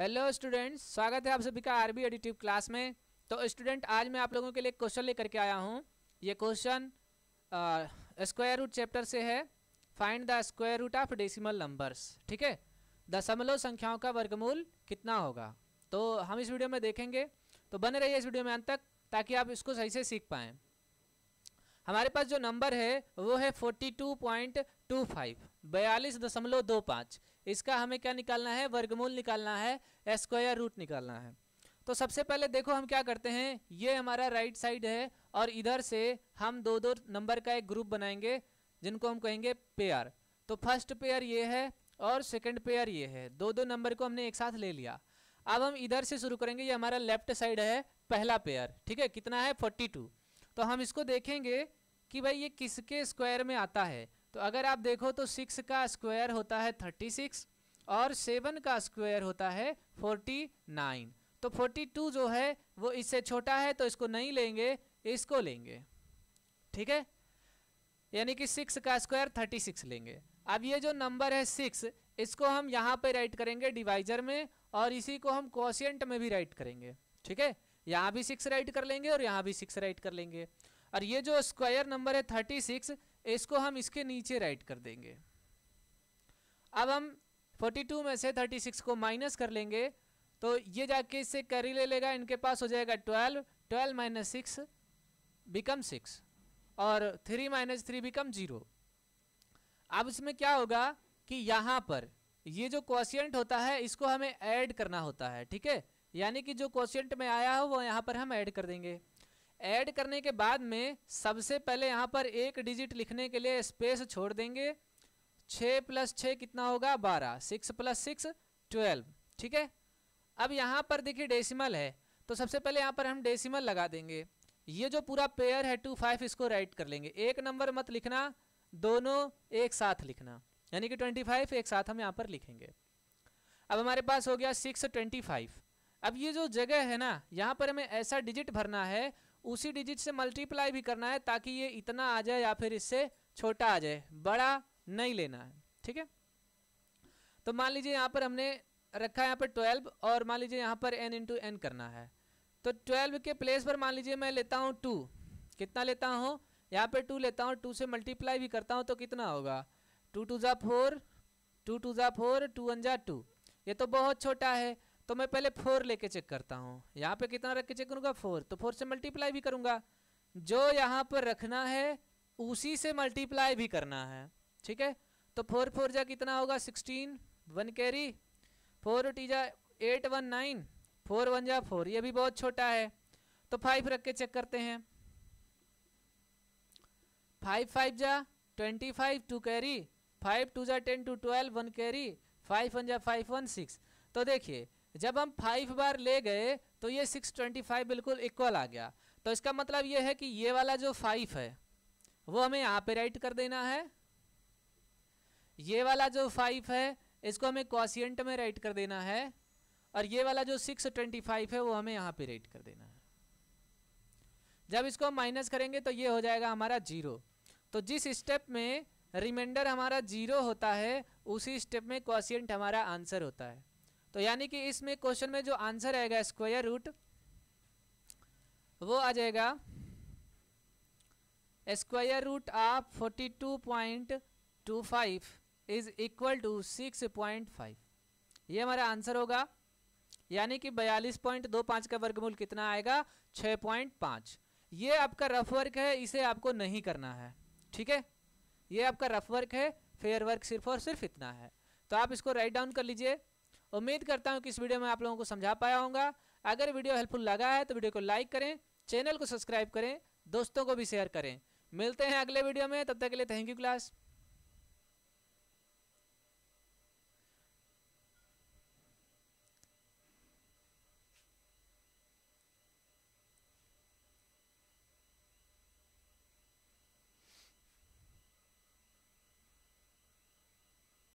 hello students स्वागत है आप सभी का आरबी एडिटिव क्लास में तो स्टूडेंट आज मैं आप लोगों के लिए क्वेश्चन लेकर के आया हूँ ये क्वेश्चन स्क्वायर रूट चैप्टर से है find the square root of decimal numbers ठीक है दशमलव संख्याओं का वर्गमूल कितना होगा तो हम इस वीडियो में देखेंगे तो बने रहिए इस वीडियो में अंत तक ताकि आप इसको सही से सीख पाएँ हमारे पास जो नंबर है वो है forty two point two five बयालीस दशमलव दो पाँच इसका हमें क्या निकालना है वर्गमूल निकालना है स्क्वायर रूट निकालना है तो सबसे पहले देखो हम क्या करते हैं ये हमारा राइट साइड है और इधर से हम दो दो नंबर का एक ग्रुप बनाएंगे जिनको हम कहेंगे पेयर तो फर्स्ट पेयर ये है और सेकंड पेयर ये है दो दो नंबर को हमने एक साथ ले लिया अब हम इधर से शुरू करेंगे ये हमारा लेफ्ट साइड है पहला पेयर ठीक है कितना है फोर्टी टू तो हम इसको देखेंगे कि भाई ये किसके स्क्वायर में आता है तो अगर आप देखो तो सिक्स का स्क्वायर होता है थर्टी सिक्स और सेवन का स्क्वायर होता है फोर्टी नाइन तो फोर्टी टू जो है वो इससे छोटा है तो इसको नहीं लेंगे इसको लेंगे ठीक है यानी कि सिक्स का स्क्वायर थर्टी सिक्स लेंगे अब ये जो नंबर है सिक्स इसको हम यहाँ पे राइट करेंगे डिवाइजर में और इसी को हम क्वेश्चेंट में भी राइट करेंगे ठीक है यहाँ भी सिक्स राइट कर लेंगे और यहाँ भी सिक्स राइट कर लेंगे और ये जो स्क्वायर नंबर है थर्टी सिक्स इसको हम इसके नीचे राइट कर देंगे अब हम 42 में से 36 को माइनस कर लेंगे तो ये जाके इससे कैरी ले लेगा इनके पास हो जाएगा 12 12 माइनस सिक्स बिकम सिक्स और 3 माइनस थ्री बिकम ज़ीरो अब इसमें क्या होगा कि यहाँ पर ये जो क्वेश्चेंट होता है इसको हमें ऐड करना होता है ठीक है यानी कि जो क्वेश्चेंट में आया हो वो यहाँ पर हम ऐड कर देंगे ऐड करने के बाद में सबसे पहले यहाँ पर एक डिजिट लिखने के लिए स्पेस छोड़ देंगे छः प्लस छः कितना होगा बारह सिक्स प्लस सिक्स ट्वेल्व ठीक है अब यहाँ पर देखिए डेसिमल है तो सबसे पहले यहाँ पर हम डेसिमल लगा देंगे ये जो पूरा पेयर है टू फाइव इसको राइट कर लेंगे एक नंबर मत लिखना दोनों एक साथ लिखना यानी कि ट्वेंटी फाइव एक साथ हम यहाँ पर लिखेंगे अब हमारे पास हो गया सिक्स ट्वेंटी फाइव अब ये जो जगह है ना यहाँ पर हमें ऐसा डिजिट भरना है उसी डिजिट से मल्टीप्लाई भी करना है ताकि ये इतना आ जाए या फिर इससे छोटा आ जाए बड़ा नहीं लेना है ठीक है तो मान लीजिए यहाँ पर हमने रखा है यहाँ पर ट्वेल्व और मान लीजिए यहाँ पर एन इंटू एन करना है तो ट्वेल्व के प्लेस पर मान लीजिए मैं लेता हूँ टू कितना लेता हूँ यहाँ पर टू लेता हूँ टू से मल्टीप्लाई भी करता हूँ तो कितना होगा टू टू ज़ा फोर टू टू ज़ा फोर टू वन ज़ा टू ये तो बहुत छोटा है तो मैं पहले फोर लेके चेक करता हूँ यहाँ पे कितना रख के चेक करूँगा फोर तो फोर से मल्टीप्लाई भी करूँगा जो यहाँ पर रखना है उसी से मल्टीप्लाई भी करना है ठीक है तो फोर फोर जा कितना होगा sixteen one carry forty जा eight one nine four one जा फोर ये भी बहुत छोटा है तो फाइव रख के चेक करते हैं फाइव फाइव जा twenty five two carry five two जा ten two twelve one carry five one जा फाइव वन सिक्स तो देखिए जब हम फाइव बार ले गए तो ये सिक्स ट्वेंटी फाइव बिल्कुल इक्वल आ गया तो इसका मतलब ये है कि ये वाला जो फाइव है वो हमें यहाँ पे राइट कर देना है ये वाला जो फाइव है इसको हमें क्वासियंट में राइट कर देना है और ये वाला जो सिक्स ट्वेंटी फाइव है वो हमें यहाँ पे राइट कर देना है जब इसको हम माइनस करेंगे तो ये हो जाएगा हमारा जीरो तो जिस स्टेप में रिमाइंडर हमारा जीरो होता है उसी स्टेप में क्वासियंट हमारा आंसर होता है तो यानी कि इसमें क्वेश्चन में जो आंसर आएगा स्क्वायर रूट वो आ जाएगा square root of forty two point two five is equal to six point five ये हमारा आंसर होगा यानी कि बयालीस पॉइंट दो पांच का वर्गमूल कितना आएगा छ पॉइंट पांच ये आपका रफ वर्क है इसे आपको नहीं करना है ठीक है ये आपका रफ वर्क है फेयर वर्क सिर्फ और सिर्फ इतना है तो आप इसको राइट डाउन कर लीजिए उम्मीद करता हूँ कि इस वीडियो में आप लोगों को समझा पाया होगा अगर वीडियो हेल्पफुल लगा है तो वीडियो को लाइक करें चैनल को सब्सक्राइब करें दोस्तों को भी शेयर करें मिलते हैं अगले वीडियो में तब तक के लिए थैंक यू क्लास